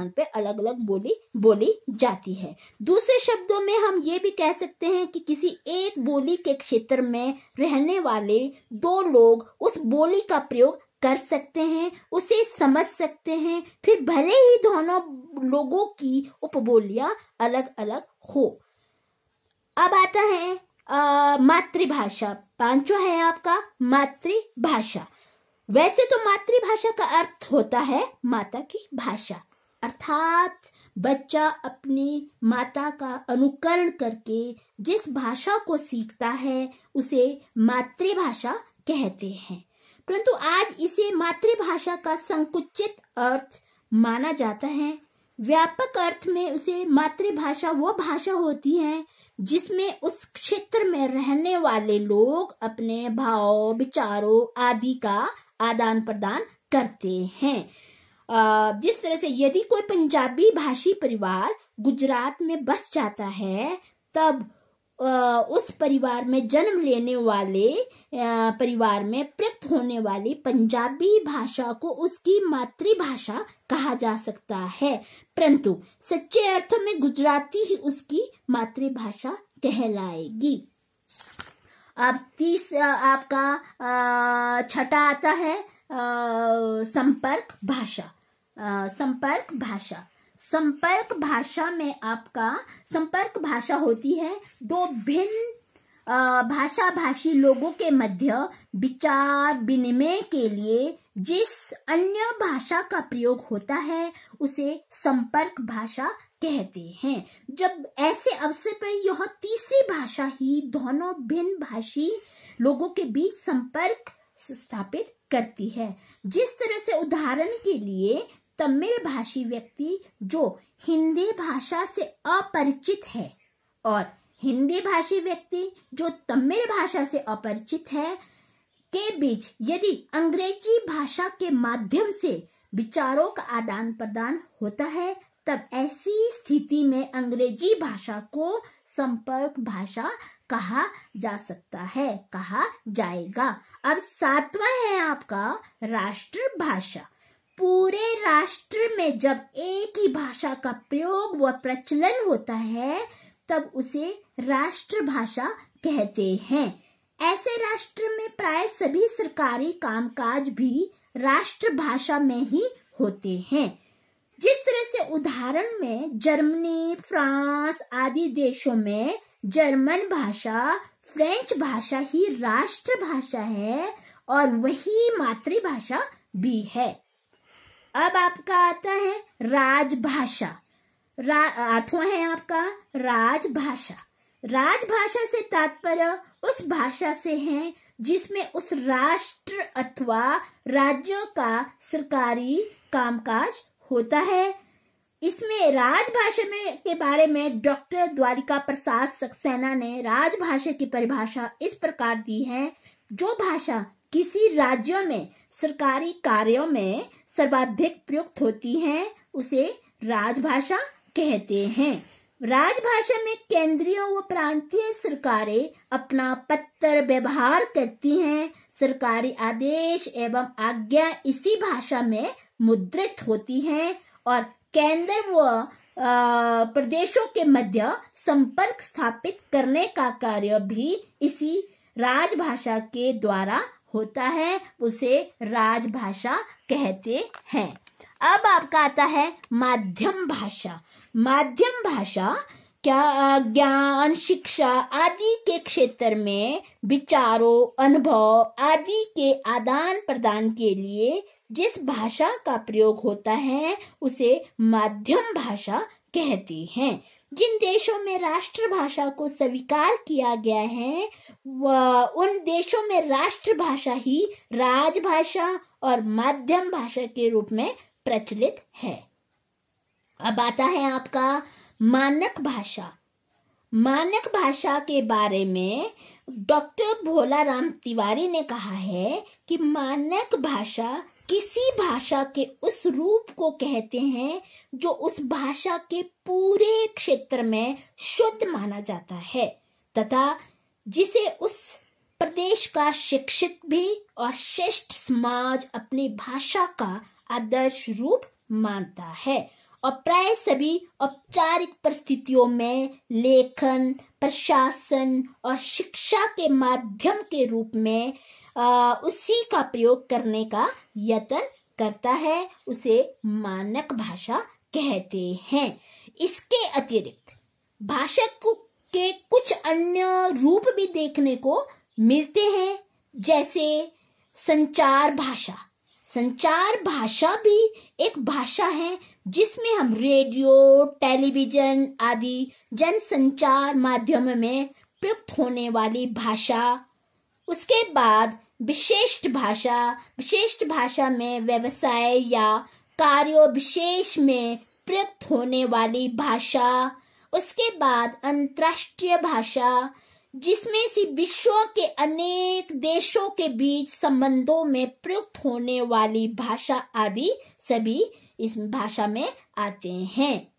स्थान पे अलग अलग बोली बोली जाती है दूसरे शब्दों में हम ये भी कह सकते हैं कि किसी एक बोली के क्षेत्र में रहने वाले दो लोग उस बोली का प्रयोग कर सकते हैं उसे समझ सकते हैं फिर भले ही दोनों लोगों की उपबोलियां अलग अलग हो अब आता है मातृभाषा पांचों है आपका मातृभाषा वैसे तो मातृभाषा का अर्थ होता है माता की भाषा अर्थात बच्चा अपने माता का अनुकरण करके जिस भाषा को सीखता है उसे मातृभाषा कहते हैं परंतु आज इसे मातृभाषा का संकुचित अर्थ माना जाता है व्यापक अर्थ में उसे मातृभाषा वो भाषा होती है जिसमें उस क्षेत्र में रहने वाले लोग अपने भाव विचारों आदि का आदान प्रदान करते हैं जिस तरह से यदि कोई पंजाबी भाषी परिवार गुजरात में बस जाता है तब उस परिवार में जन्म लेने वाले परिवार में प्रयुक्त होने वाली पंजाबी भाषा को उसकी मातृभाषा कहा जा सकता है परंतु सच्चे अर्थ में गुजराती ही उसकी मातृभाषा कहलाएगी अब तीस आपका छठा आता है संपर्क भाषा संपर्क भाषा संपर्क भाषा में आपका संपर्क भाषा होती है दो भिन्न भाषा भाषी लोगों के मध्य विचार विनिमय के लिए जिस अन्य भाषा का प्रयोग होता है उसे संपर्क भाषा कहते हैं जब ऐसे अवसर पर यह तीसरी भाषा ही दोनों भिन्न भाषी लोगों के बीच संपर्क स्थापित करती है जिस तरह से उदाहरण के लिए तमिल भाषी व्यक्ति जो हिंदी भाषा से अपरिचित है और हिंदी भाषी व्यक्ति जो तमिल भाषा से अपरिचित है के बीच यदि अंग्रेजी भाषा के माध्यम से विचारों का आदान प्रदान होता है तब ऐसी स्थिति में अंग्रेजी भाषा को संपर्क भाषा कहा जा सकता है कहा जाएगा अब सातवां है आपका राष्ट्रभाषा पूरे राष्ट्र में जब एक ही भाषा का प्रयोग व प्रचलन होता है तब उसे राष्ट्रभाषा कहते हैं ऐसे राष्ट्र में प्राय सभी सरकारी कामकाज भी राष्ट्रभाषा में ही होते हैं जिस तरह से उदाहरण में जर्मनी फ्रांस आदि देशों में जर्मन भाषा फ्रेंच भाषा ही राष्ट्रभाषा है और वही मातृभाषा भी है अब आपका आता है राजभाषा रा, आठवां है आपका राजभाषा राजभाषा से तात्पर्य उस भाषा से है जिसमें उस राष्ट्र अथवा राज्य का सरकारी कामकाज होता है इसमें राजभाषा में के बारे में डॉक्टर द्वारिका प्रसाद सक्सेना ने राजभाषा की परिभाषा इस प्रकार दी है जो भाषा किसी राज्यों में सरकारी कार्यों में सर्वाधिक प्रयुक्त होती है उसे राजभाषा कहते हैं राजभाषा में केंद्रीय व प्रांतीय सरकारें अपना पत्र व्यवहार करती हैं सरकारी आदेश एवं आज्ञा इसी भाषा में मुद्रित होती हैं और केंद्र व प्रदेशों के मध्य संपर्क स्थापित करने का कार्य भी इसी राजभाषा के द्वारा होता है उसे राजभाषा कहते हैं अब आपका आता है माध्यम भाषा माध्यम भाषा क्या ज्ञान शिक्षा आदि के क्षेत्र में विचारों अनुभव आदि के आदान प्रदान के लिए जिस भाषा का प्रयोग होता है उसे माध्यम भाषा कहती हैं। जिन देशों में राष्ट्रभाषा को स्वीकार किया गया है वह उन देशों में राष्ट्रभाषा ही राजभाषा और माध्यम भाषा के रूप में प्रचलित है अब आता है आपका मानक भाषा मानक भाषा के बारे में डॉक्टर भोला राम तिवारी ने कहा है कि मानक भाषा किसी भाषा के उस रूप को कहते हैं जो उस भाषा के पूरे क्षेत्र में शुद्ध माना जाता है तथा जिसे उस प्रदेश का शिक्षित भी और श्रेष्ठ समाज अपनी भाषा का आदर्श रूप मानता है और प्राय सभी औपचारिक परिस्थितियों में लेखन प्रशासन और शिक्षा के माध्यम के रूप में आ, उसी का प्रयोग करने का यत्न करता है उसे मानक भाषा कहते हैं इसके अतिरिक्त भाषा को के कुछ अन्य रूप भी देखने को मिलते हैं जैसे संचार भाषा संचार भाषा भी एक भाषा है जिसमें हम रेडियो टेलीविजन आदि जन संचार माध्यम में प्रयुक्त होने वाली भाषा उसके बाद विशिष्ट भाषा विशिष्ट भाषा में व्यवसाय या कार्यो विशेष में प्रयुक्त होने वाली भाषा उसके बाद अंतरराष्ट्रीय भाषा जिसमें से विश्व के अनेक देशों के बीच संबंधों में प्रयुक्त होने वाली भाषा आदि सभी इस भाषा में आते हैं